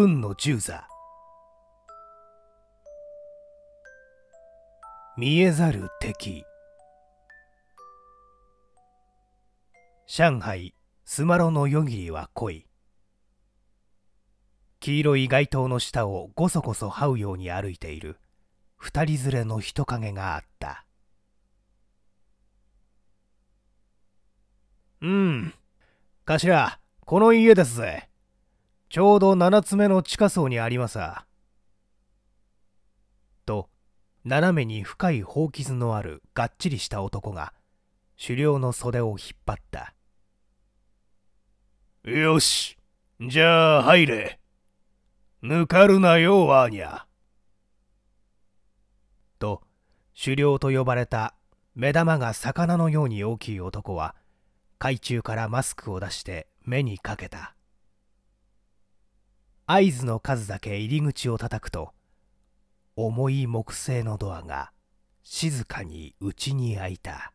運の十座見えざる敵上海スマロの夜霧は濃い黄色い街灯の下をごそごそ這うように歩いている二人連れの人影があったうん頭この家ですぜちょうど7つ目の地下層にありますと、斜めに深い頬傷のあるがっちりした男が、狩猟の袖を引っ張った。よし、じゃあ入れ。ぬかるなよ、ワーニャ。と、狩猟と呼ばれた目玉が魚のように大きい男は海中からマスクを出して目にかけた合図の数だけ入り口を叩くと重い木製のドアが静かに内に開いた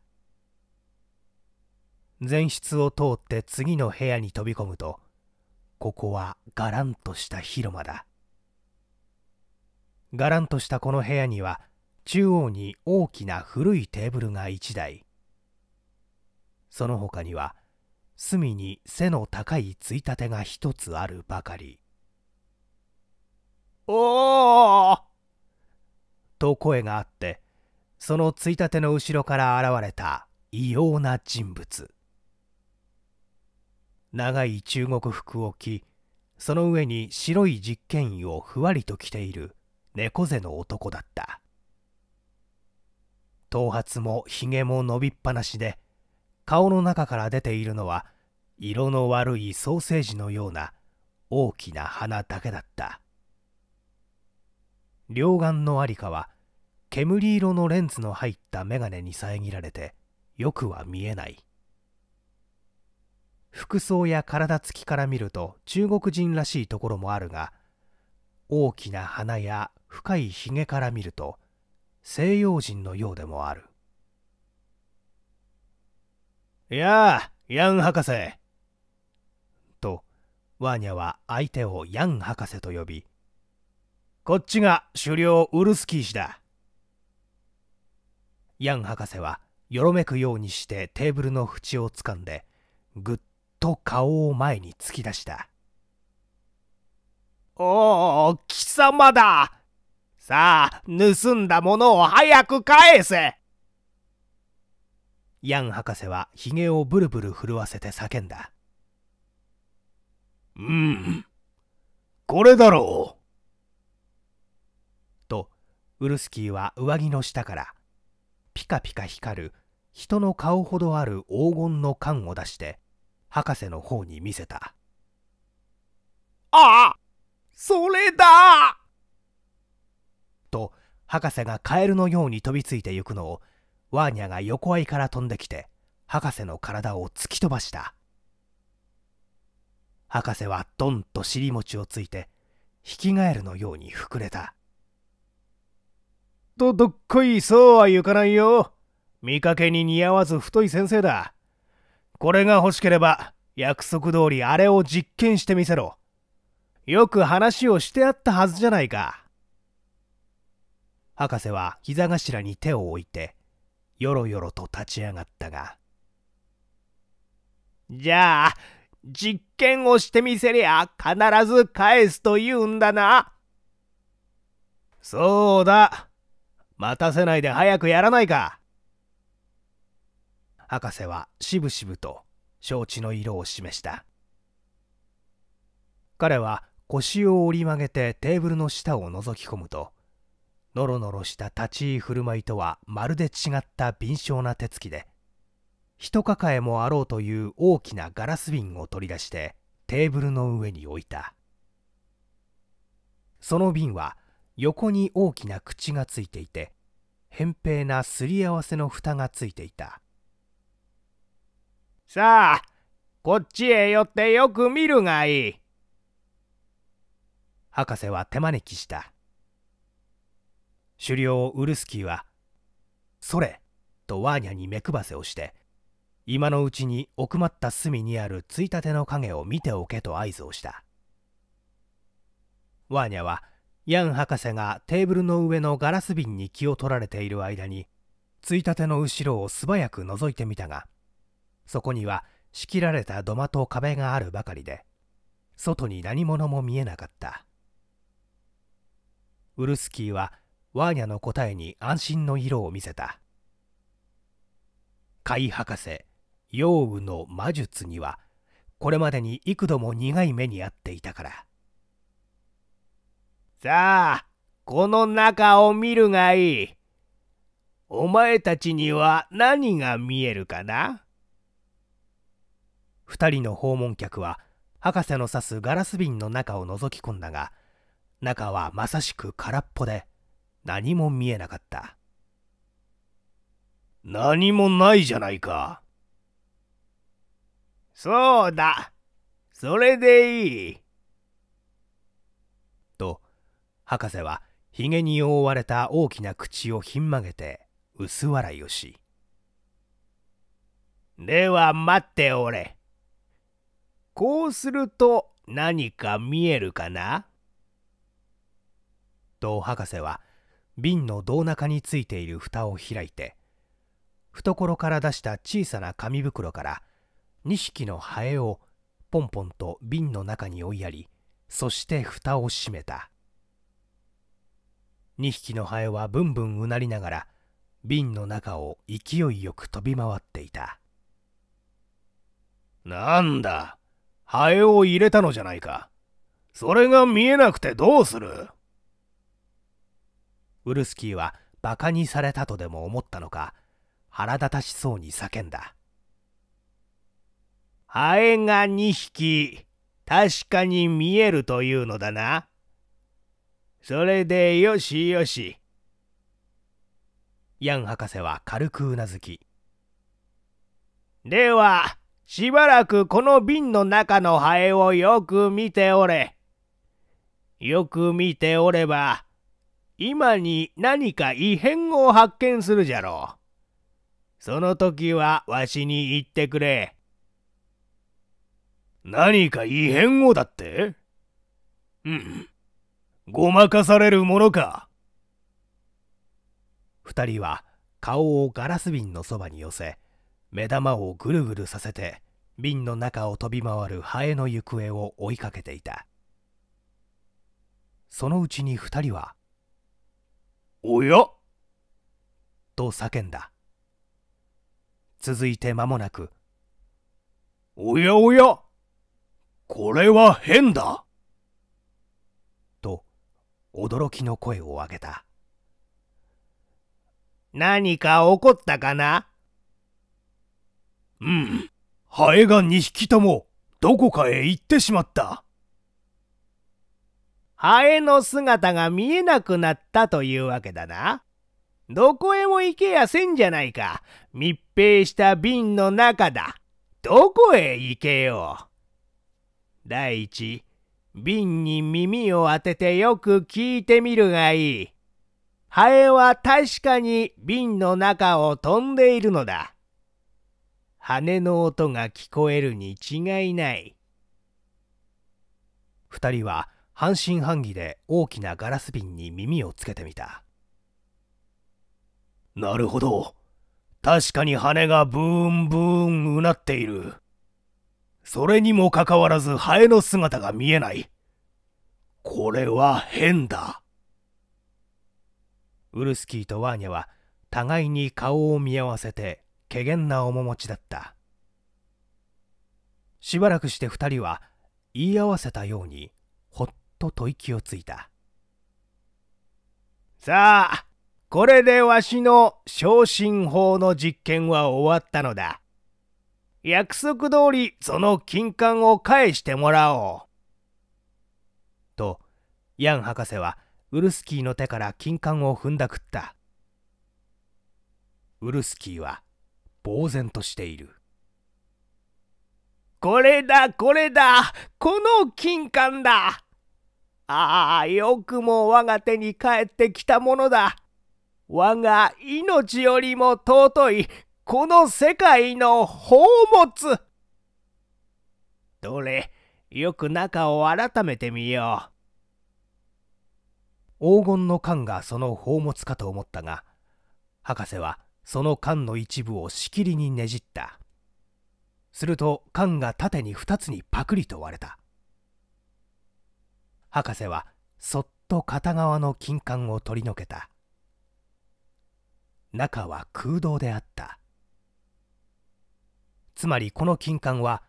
前室を通って次の部屋に飛び込むとここはがらんとした広間だがらんとしたこの部屋には中央に大きな古いテーブルが1台その他には隅に背の高いついたてが1つあるばかりおおと声があってそのついたての後ろから現れた異様な人物長い中国服を着その上に白い実験衣をふわりと着ている猫背の男だった頭髪もひげも伸びっぱなしで顔の中から出ているのは色の悪いソーセージのような大きな鼻だけだった両眼のありかは煙色のレンズの入った眼鏡に遮られてよくは見えない服装や体つきから見ると中国人らしいところもあるが大きな鼻や深いひげから見ると西洋人のようでもあるやあヤン博士とワーニャは相手をヤン博士と呼びこっちが狩猟ウルスキー氏だ。ヤン博士はよろめくようにしてテーブルの縁をつかんでぐっと顔を前に突き出したおお貴様ださあ盗んだものを早く返せヤン博士はひげをブルブル震わせて叫んだうんこれだろうウルスキーは上着の下からピカピカ光る人の顔ほどある黄金の缶を出して博士の方に見せたあそれだと博士がカエルのように飛びついてゆくのをワーニャが横合いから飛んできて博士の体を突き飛ばした博士はドンと尻餅をついて引きガエルのように膨れたとどっこいそうはいかないよ。見かけに似合わず太い先生だ。これが欲しければ、約束通りあれを実験してみせろ。よく話をしてあったはずじゃないか。博士は膝頭に手を置いて、よろよろと立ち上がったが。じゃあ、実験をしてみせりゃ必ず返すと言うんだな。そうだ。待たせないで早くやらないか博士はしぶしぶと承知の色を示した彼は腰を折り曲げてテーブルの下を覗き込むとノロノロした立ち居振る舞いとはまるで違った敏捷な手つきで一抱えもあろうという大きなガラス瓶を取り出してテーブルの上に置いたその瓶は横に大きな口がついていて扁平なすり合わせの蓋がついていたさあこっちへ寄ってよく見るがいい博士は手招きした狩猟ウルスキーは「それ!」とワーニャに目配せをして今のうちに奥まった隅にあるついたての影を見ておけと合図をしたワーニャはヤン博士がテーブルの上のガラス瓶に気を取られている間についたての後ろを素早く覗いてみたがそこには仕切られた土間と壁があるばかりで外に何者も見えなかったウルスキーはワーニャの答えに安心の色を見せた斐博士陽雨の魔術にはこれまでに幾度も苦い目に遭っていたからさあ、この中を見るがいい。お前たちには何が見えるかな2人の訪問客は博士の指すガラス瓶の中を覗き込んだが中はまさしく空っぽで何も見えなかった何もないじゃないかそうだそれでいい博士はひげに覆われた大きな口をひん曲げて薄笑いをし「では待っておれ。こうすると何か見えるかな?」と博士は瓶の胴中についている蓋を開いて懐から出した小さな紙袋から2匹のハエをポンポンと瓶の中に追いやりそして蓋を閉めた2匹のハエはぶんぶんうなりながら瓶の中を勢いよく飛び回っていたなんだハエを入れたのじゃないかそれが見えなくてどうするウルスキーはバカにされたとでも思ったのか腹立たしそうに叫んだハエが2匹確かに見えるというのだなそれでよしよし。ヤン博士は軽くうなずき。では、しばらくこの瓶の中のハエをよく見ておれ。よく見ておれば、今に何か異変を発見するじゃろう。その時はわしに言ってくれ。何か異変をだってうん。ごまかされるものか二人は顔をガラス瓶のそばに寄せ目玉をぐるぐるさせて瓶の中を飛び回るハエの行方を追いかけていたそのうちに二人は「おや?」と叫んだ続いて間もなく「おやおやこれは変だ!」驚きの声を上げた。何か起こったかなうん。ハエが2匹とも、どこかへ行ってしまった。ハエの姿が見えなくなったというわけだな。どこへも行けやせんじゃないか。密閉した瓶の中だ。どこへ行けよ第一、瓶に耳を当ててよく聞いてみるがいい。ハエは確かに瓶の中を飛んでいるのだ。羽の音が聞こえるに違いない。二人は半信半疑で大きなガラス瓶に耳をつけてみた。なるほど。確かに羽がブーンブーンうなっている。それにもかかわらずハエの姿が見えない。これは変だ。ウルスキーとワーニャは互いに顔を見合わせて怪げな面持ちだったしばらくして2人は言い合わせたようにほっと吐息をついたさあこれでわしの昇進法の実験は終わったのだ約束通りその金管を返してもらおう。と、ヤン博士はウルスキーの手から金管を踏んだくった。ウルスキーは呆然としている。これだこれだこの金管だああよくも我が手に帰ってきたものだ我が命よりも尊いこの世界の宝物どれよく中を改めてみよう黄金の缶がその宝物かと思ったが博士はその缶の一部をしきりにねじったすると缶が縦に2つにパクリと割れた博士はそっと片側の金管を取り除けた中は空洞であったつまりこの金冠は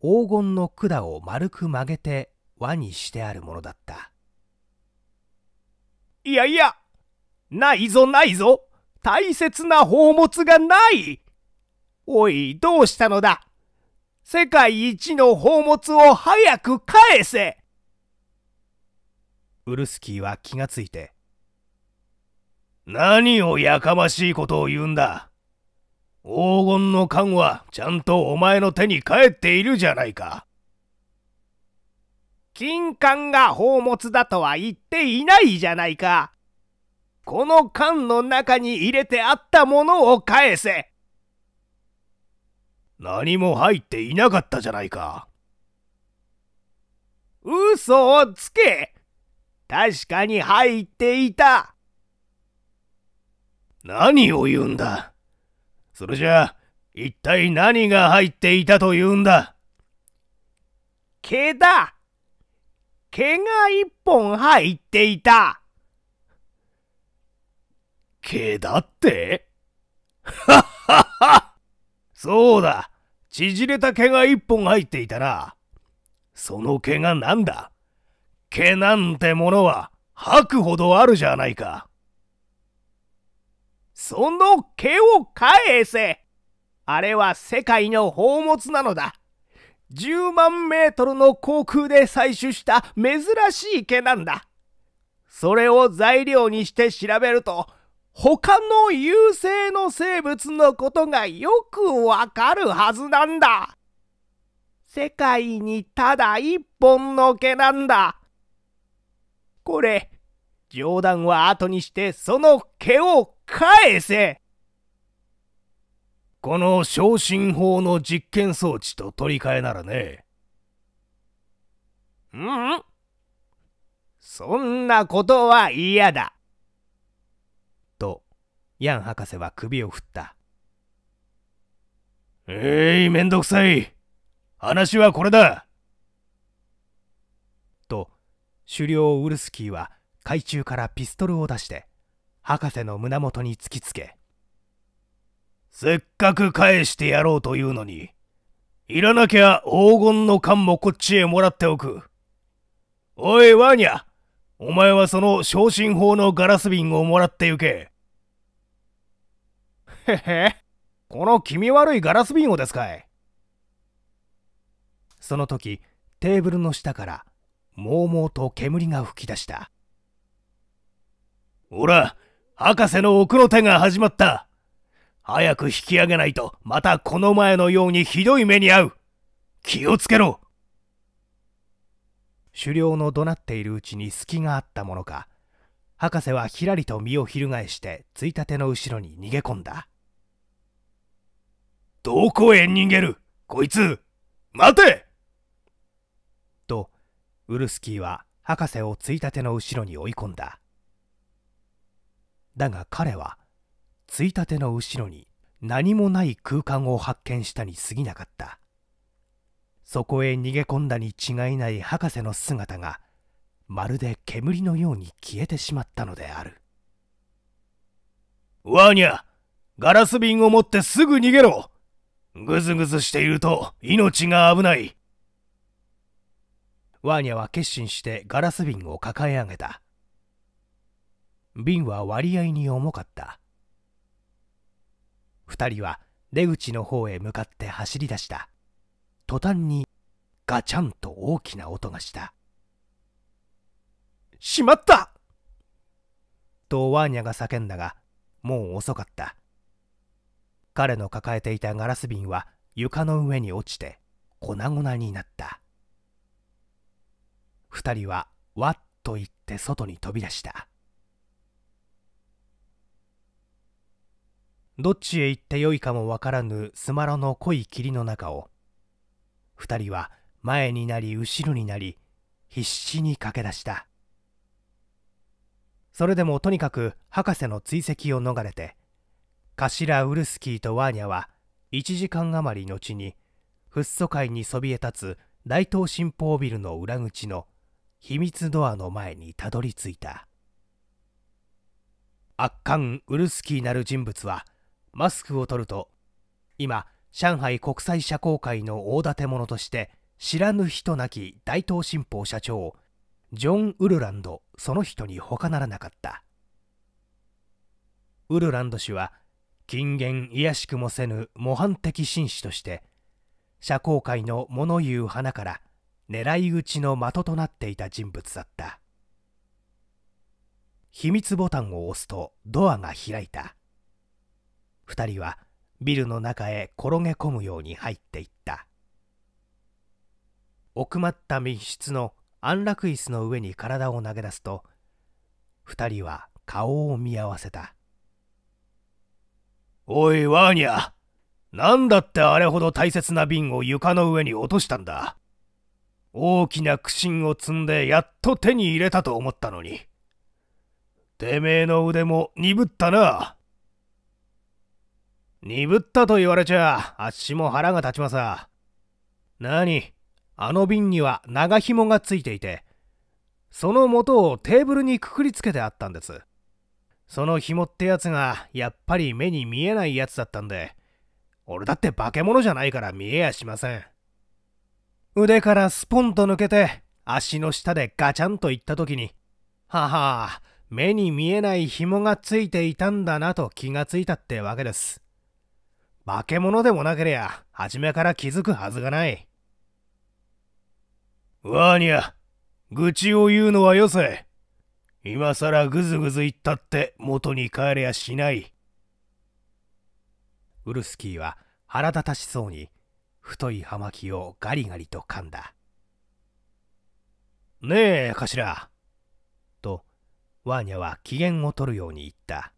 黄金の管を丸く曲げて輪にしてあるものだったいやいやないぞないぞ大切な宝物がないおいどうしたのだ世界一の宝物を早く返せウルスキーは気がついて何をやかましいことを言うんだ黄金の缶はちゃんとお前の手に返っているじゃないか。金柑が宝物だとは言っていないじゃないか。この缶の中に入れてあったものを返せ。何も入っていなかったじゃないか。嘘をつけ確かに入っていた。何を言うんだ。それじゃあ、一体何が入っていたというんだ毛だ毛が一本入っていた毛だってはっはっはそうだ縮れた毛が一本入っていたな。その毛がなんだ毛なんてものは吐くほどあるじゃないか。その毛を返せあれは世界の宝物なのだ10万メートルの航空で採取した珍しい毛なんだそれを材料にして調べると他の有性の生物のことがよくわかるはずなんだ世界にただ一本の毛なんだこれ冗談は後にしてその毛を返せこの昇進法の実験装置と取り替えならね。うんそんなことは嫌だ。と、ヤン博士は首を振った。えい、ー、めんどくさい。話はこれだ。と、狩猟ウルスキーは海中からピストルを出して博士の胸元に突きつけせっかく返してやろうというのにいらなきゃ黄金の缶もこっちへもらっておくおいワニャお前はその昇進法のガラス瓶をもらってゆけへへこの気味悪いガラス瓶をですかいその時テーブルの下からもうもうと煙が噴き出したほら、博士の奥の手が始まった。早く引き上げないと、またこの前のようにひどい目に遭う。気をつけろ。狩猟の怒鳴っているうちに隙があったものか、博士はひらりと身を翻して、ついたての後ろに逃げ込んだ。どこへ逃げるこいつ待てと、ウルスキーは博士をついたての後ろに追い込んだ。だが彼はついたての後ろに何もない空間を発見したに過ぎなかったそこへ逃げ込んだに違いない博士の姿がまるで煙のように消えてしまったのであるワーニャガラス瓶を持ってすぐ逃げろぐずぐずしていると命が危ないワーニャは決心してガラス瓶を抱え上げた瓶は割合に重かった2人は出口の方へ向かって走り出した途端にガチャンと大きな音がした「しまった!」とワーニャが叫んだがもう遅かった彼の抱えていたガラス瓶は床の上に落ちて粉々になった2人はわっと言って外に飛び出したどっちへ行ってよいかもわからぬスマロの濃い霧の中を二人は前になり後ろになり必死に駆け出したそれでもとにかく博士の追跡を逃れて頭ウルスキーとワーニャは1時間余り後にフッ素界にそびえ立つ大東新報ビルの裏口の秘密ドアの前にたどり着いた圧巻ウルスキーなる人物はマスクを取ると今上海国際社交界の大建物として知らぬ人なき大東新報社長ジョン・ウルランドその人に他ならなかったウルランド氏は金言卑しくもせぬ模範的紳士として社交界の物言う花から狙い撃ちの的となっていた人物だった秘密ボタンを押すとドアが開いた二人はビルの中へ転げ込むように入っていった奥まった密室の安楽椅子の上に体を投げ出すと二人は顔を見合わせたおいワーニャ何だってあれほど大切な瓶を床の上に落としたんだ大きな苦心を積んでやっと手に入れたと思ったのにてめえの腕も鈍ったな鈍ったと言われちゃあっしも腹が立ちまさなにあの瓶には長紐がついていてその元をテーブルにくくりつけてあったんですその紐ってやつがやっぱり目に見えないやつだったんで俺だって化け物じゃないから見えやしません腕からスポンと抜けて足の下でガチャンといった時にはは目に見えない紐がついていたんだなと気がついたってわけです化け物でもなけりゃ、初めから気づくはずがない。ワーニャ、愚痴を言うのはよせ。今さらぐずぐず言ったって元に帰れやしない。ウルスキーは腹立たしそうに、太い葉巻をガリガリと噛んだ。ねえ、頭。と、ワーニャは機嫌を取るように言った。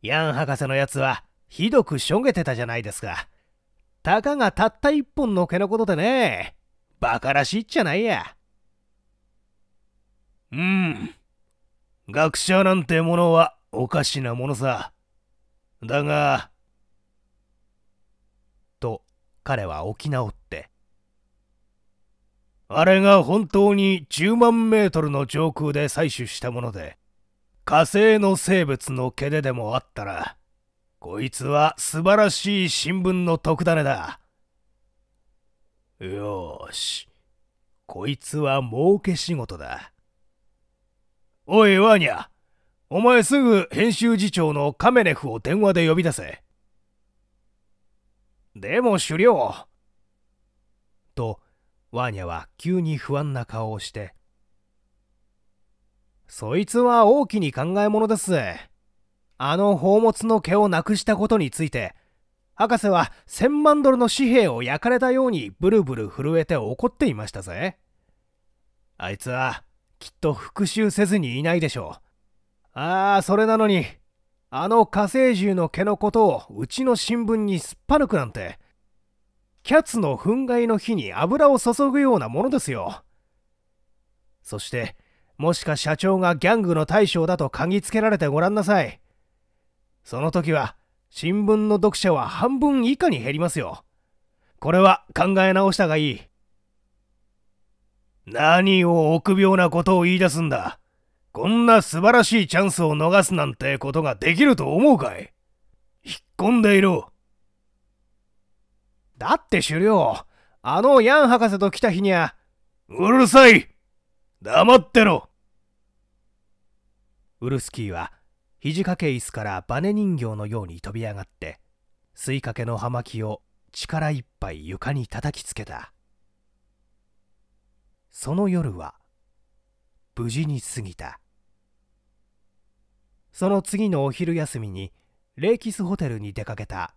ヤン博士のやつは、ひどくしょげてたじゃないですか。たかがたった一本の毛のことでね、馬鹿らしいっちゃないや。うん。学者なんてものはおかしなものさ。だが、と彼は沖縄って。あれが本当に10万メートルの上空で採取したもので、火星の生物の毛ででもあったら、こいつは素晴らしい新聞の特ダネだ。よし。こいつは儲け仕事だ。おい、ワーニャ。お前すぐ編集次長のカメネフを電話で呼び出せ。でも狩猟。と、ワーニャは急に不安な顔をして。そいつは大きに考えものです。あの宝物の毛をなくしたことについて博士は1000万ドルの紙幣を焼かれたようにブルブル震えて怒っていましたぜあいつはきっと復讐せずにいないでしょうああそれなのにあの火星獣の毛のことをうちの新聞にすっぱ抜くなんてキャツの憤慨の火に油を注ぐようなものですよそしてもしか社長がギャングの大将だと嗅ぎつけられてごらんなさいその時は新聞の読者は半分以下に減りますよ。これは考え直したがいい。何を臆病なことを言い出すんだ。こんな素晴らしいチャンスを逃すなんてことができると思うかい引っ込んでいろ。だって狩猟、あのヤン博士と来た日にゃ。うるさい黙ってろウルスキーは肘掛け椅子からバネ人形のように飛び上がって吸いかけの葉巻を力いっぱい床に叩きつけたその夜は無事に過ぎたその次のお昼休みにレイキスホテルに出かけた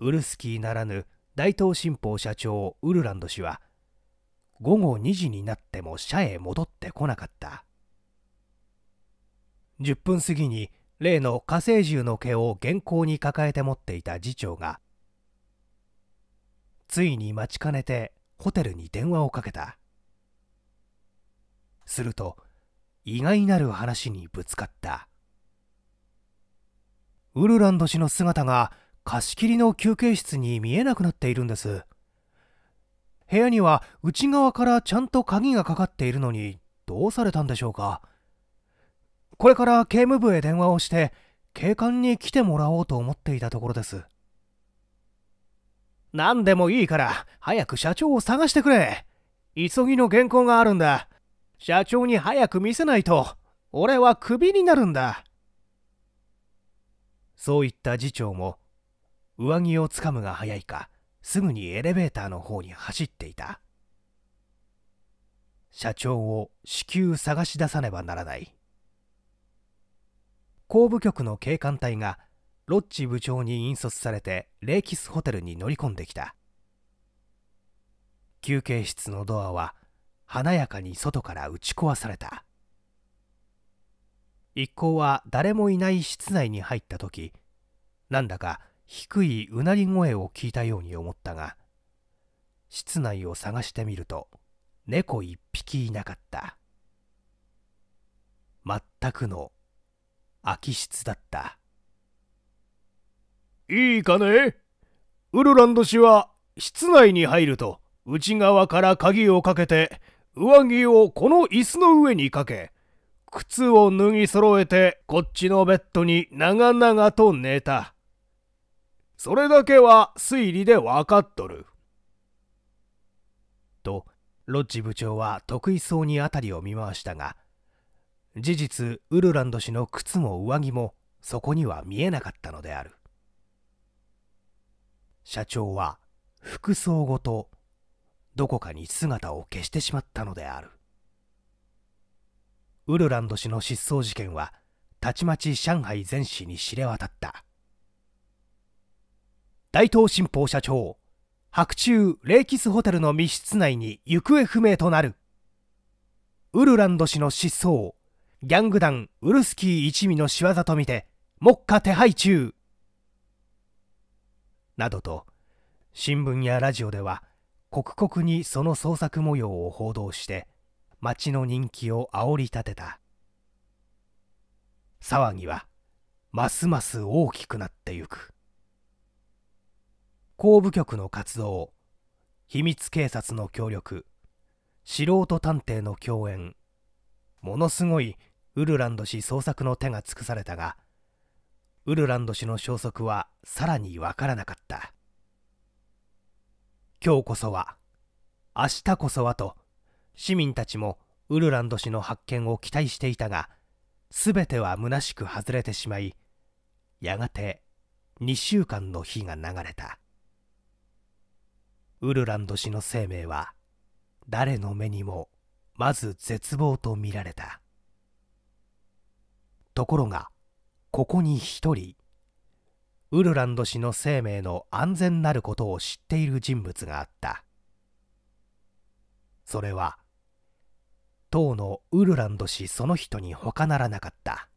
ウルスキーならぬ大東新報社長ウルランド氏は午後2時になっても社へ戻ってこなかった10分過ぎに例の火星銃の毛を原稿に抱えて持っていた次長がついに待ちかねてホテルに電話をかけたすると意外なる話にぶつかったウルランド氏の姿が貸し切りの休憩室に見えなくなっているんです部屋には内側からちゃんと鍵がかかっているのにどうされたんでしょうかこれから刑務部へ電話をして警官に来てもらおうと思っていたところです何でもいいから早く社長を探してくれ急ぎの原稿があるんだ社長に早く見せないと俺はクビになるんだそういった次長も上着をつかむが早いかすぐにエレベーターの方に走っていた社長を至急探し出さねばならない工部局の警官隊がロッチ部長に引率されてレイキスホテルに乗り込んできた休憩室のドアは華やかに外から打ち壊された一行は誰もいない室内に入った時なんだか低いうなり声を聞いたように思ったが室内を探してみると猫一匹いなかった全くの空き室だったいいかねウルランド氏は室内に入ると内側から鍵をかけて上着をこの椅子の上にかけ靴を脱ぎ揃えてこっちのベッドに長々と寝たそれだけは推理で分かっとるとロッジ部長は得意そうに辺りを見回したが事実ウルランド氏の靴も上着もそこには見えなかったのである社長は服装ごとどこかに姿を消してしまったのであるウルランド氏の失踪事件はたちまち上海全市に知れ渡った大東新報社長白昼レイキスホテルの密室内に行方不明となるウルランド氏の失踪ギャング団ウルスキー一味の仕業とみて目下手配中などと新聞やラジオでは刻々にその捜索模様を報道して町の人気を煽り立てた騒ぎはますます大きくなってゆく公部局の活動秘密警察の協力素人探偵の共演ものすごいウルランド氏捜索の手が尽くされたがウルランド氏の消息はさらにわからなかった今日こそは明日こそはと市民たちもウルランド氏の発見を期待していたが全ては虚しく外れてしまいやがて2週間の日が流れたウルランド氏の生命は誰の目にもまず絶望と見られたところがここに一人ウルランド氏の生命の安全なることを知っている人物があったそれは当のウルランド氏その人に他ならなかった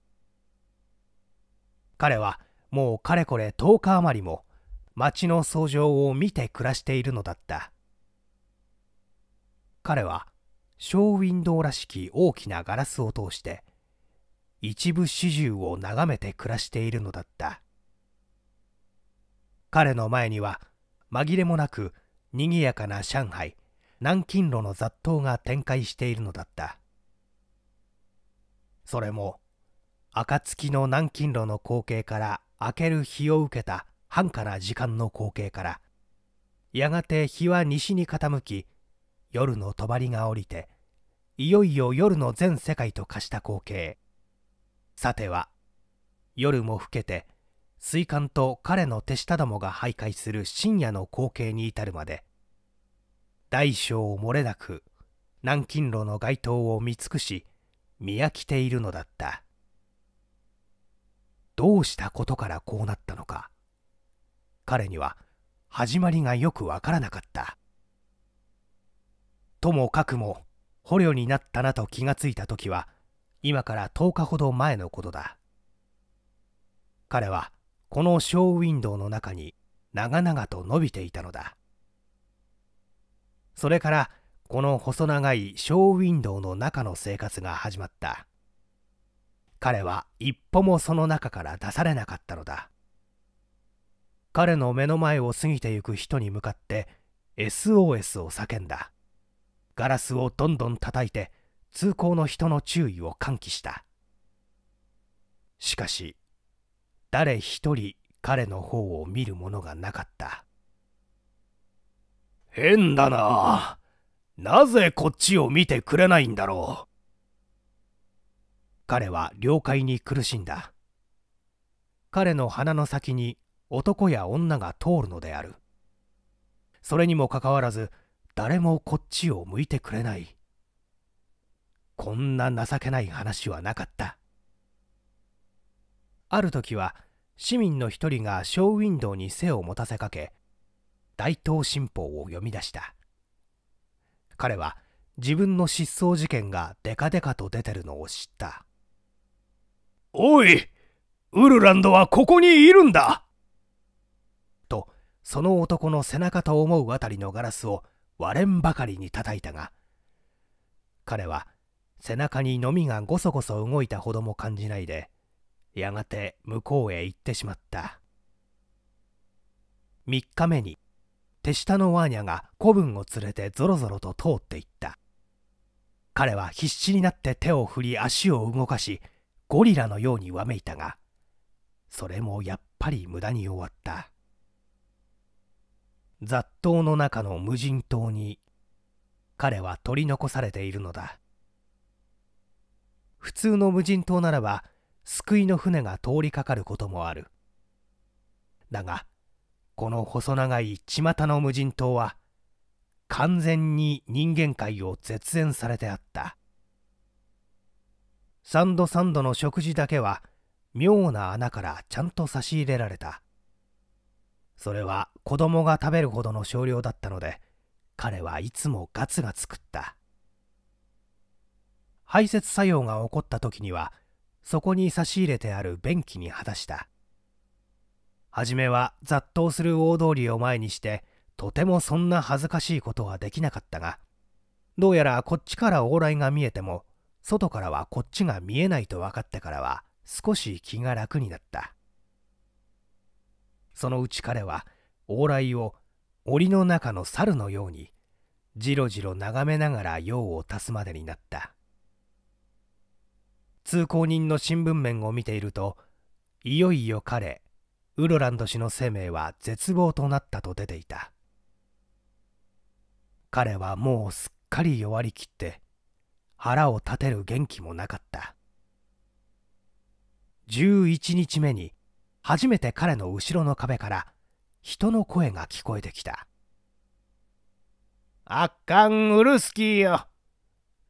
彼はもうかれこれ10日余りも町の惣状を見て暮らしているのだった彼はショーウィンドウらしき大きなガラスを通して一部始終を眺めて暮らしているのだった彼の前には紛れもなく賑やかな上海南京路の雑踏が展開しているのだったそれも暁の南京路の光景から明ける日を受けた繁華な時間の光景からやがて日は西に傾き夜の帳が降りていよいよ夜の全世界と化した光景さては夜も更けて水管と彼の手下どもが徘徊する深夜の光景に至るまで大小漏れなく南京路の街灯を見尽くし見飽きているのだったどうしたことからこうなったのか彼には始まりがよくわからなかったともかくも捕虜になったなと気がついた時は今から10日ほど前のことだ彼はこのショーウィンドウの中に長々と伸びていたのだそれからこの細長いショーウィンドウの中の生活が始まった彼は一歩もその中から出されなかったのだ彼の目の前を過ぎてゆく人に向かって SOS を叫んだガラスをどんどん叩いて通行の人の注意を喚起したしかし誰一人彼の方を見るものがなかった変だななぜこっちを見てくれないんだろう彼は了解に苦しんだ彼の鼻の先に男や女が通るのであるそれにもかかわらず誰もこっちを向いてくれないこんな情けない話はなかったある時は市民の一人がショーウィンドウに背を持たせかけ大東新報を読み出した彼は自分の失踪事件がデカデカと出てるのを知ったおいウルランドはここにいるんだとその男の背中と思うあたりのガラスを割れんばかりに叩いたが彼は背中にのみがごそごそ動いたほども感じないでやがて向こうへ行ってしまった3日目に手下のワーニャが子分を連れてぞろぞろと通っていった彼は必死になって手を振り足を動かしゴリラのようにわめいたがそれもやっぱり無駄に終わった雑踏の中の無人島に彼は取り残されているのだ普通の無人島ならば救いの船が通りかかることもあるだがこの細長い巷の無人島は完全に人間界を絶縁されてあったサンドサンドの食事だけは妙な穴からちゃんと差し入れられたそれは子供が食べるほどの少量だったので彼はいつもガツガツ食った排泄作用が起こった時にはそこに差し入れてある便器に果たした初めは雑踏する大通りを前にしてとてもそんな恥ずかしいことはできなかったがどうやらこっちから往来が見えても外からはこっちが見えないと分かってからは少し気が楽になったそのうち彼は往来を檻の中の猿のようにじろじろ眺めながら用を足すまでになった通行人の新聞面を見ているといよいよ彼ウロランド氏の生命は絶望となったと出ていた彼はもうすっかり弱りきって腹を立てる元気もなかった11日目に初めて彼の後ろの壁から人の声が聞こえてきた「あっかんルスキーよ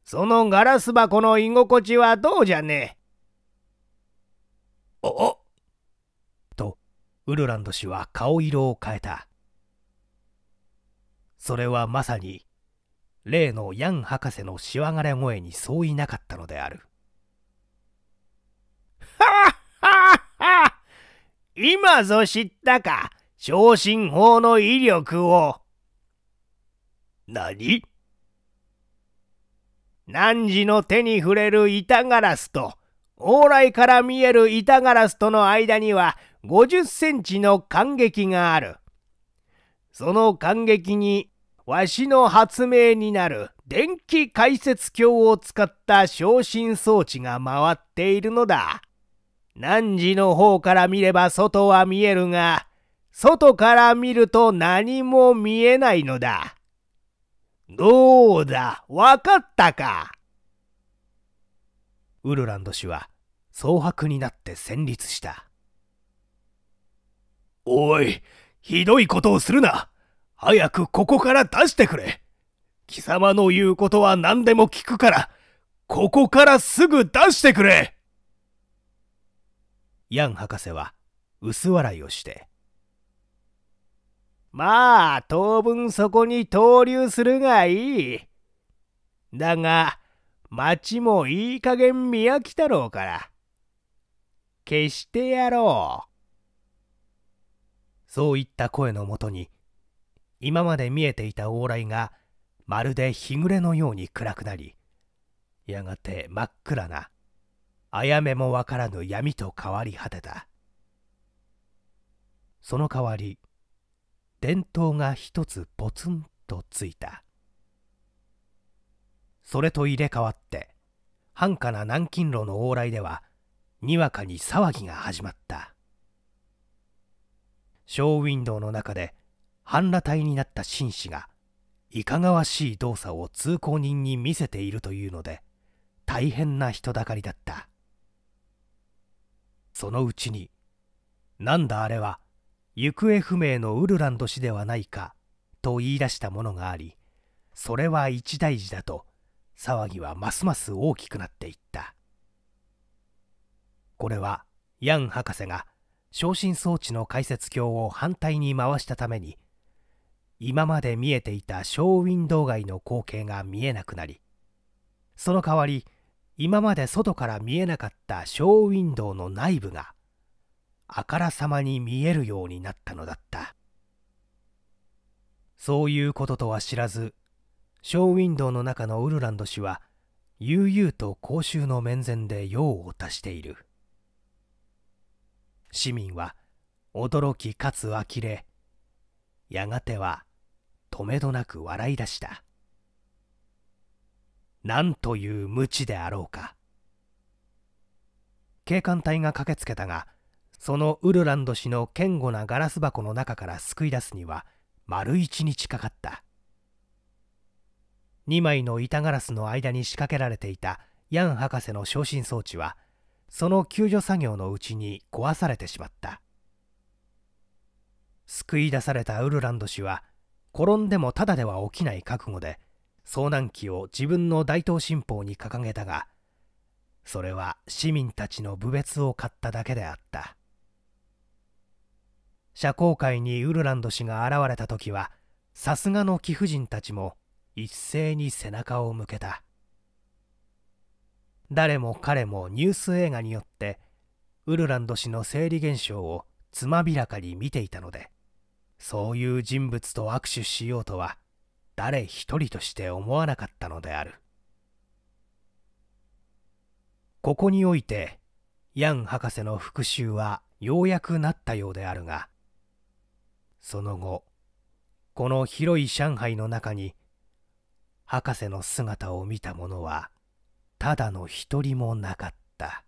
そのガラス箱の居心地はどうじゃねおおと、ウルランド氏は顔色を変えた。それはまさに、例のヤン博士のしわがれ声に相違なかったのである。ははは今ぞ知ったか、昇進法の威力を。何汝の手に触れる板ガラスと、往来から見える板ガラスとの間には50センチの感激がある。その感激に、わしの発明になる電気解説鏡を使った昇進装置が回っているのだ。汝の方から見れば外は見えるが、外から見ると何も見えないのだ。どうだ、わかったか。ウルランド氏は、蒼白になって戦慄した。おい、ひどいことをするな。早くここから出してくれ。貴様の言うことは何でも聞くから、ここからすぐ出してくれ。ヤン博士は薄笑いをしてまあ、当分そこに投留するがいい。だが、町もいい加減見飽きたろうから。消してやろう。そういった声のもとに、今まで見えていた往来が、まるで日暮れのように暗くなり、やがて真っ暗な、あやめもわからぬ闇と変わり果てた。その代わり、電灯が一つポツンとついたそれと入れ替わって繁華な南京路の往来ではにわかに騒ぎが始まったショーウィンドウの中で半裸体になった紳士がいかがわしい動作を通行人に見せているというので大変な人だかりだったそのうちになんだあれは行方不明のウルランド氏ではないかと言い出したものがありそれは一大事だと騒ぎはますます大きくなっていったこれはヤン博士が昇進装置の解説鏡を反対に回したために今まで見えていたショーウィンドウ街の光景が見えなくなりその代わり今まで外から見えなかったショーウィンドウの内部があからさまに見えるようになったのだったそういうこととは知らずショーウィンドウの中のウルランド氏は悠々と公衆の面前で用を足している市民は驚きかつ呆れやがてはとめどなく笑い出したなんという無知であろうか警官隊が駆けつけたがそのウルランド氏の堅固なガラス箱の中から救い出すには丸1日かかった2枚の板ガラスの間に仕掛けられていたヤン博士の昇進装置はその救助作業のうちに壊されてしまった救い出されたウルランド氏は転んでもただでは起きない覚悟で遭難機を自分の大東新報に掲げたがそれは市民たちの侮蔑を買っただけであった社交界にウルランド氏が現れた時はさすがの貴婦人たちも一斉に背中を向けた誰も彼もニュース映画によってウルランド氏の生理現象をつまびらかに見ていたのでそういう人物と握手しようとは誰一人として思わなかったのであるここにおいてヤン博士の復讐はようやくなったようであるがその後この広い上海の中に博士の姿を見た者はただの一人もなかった。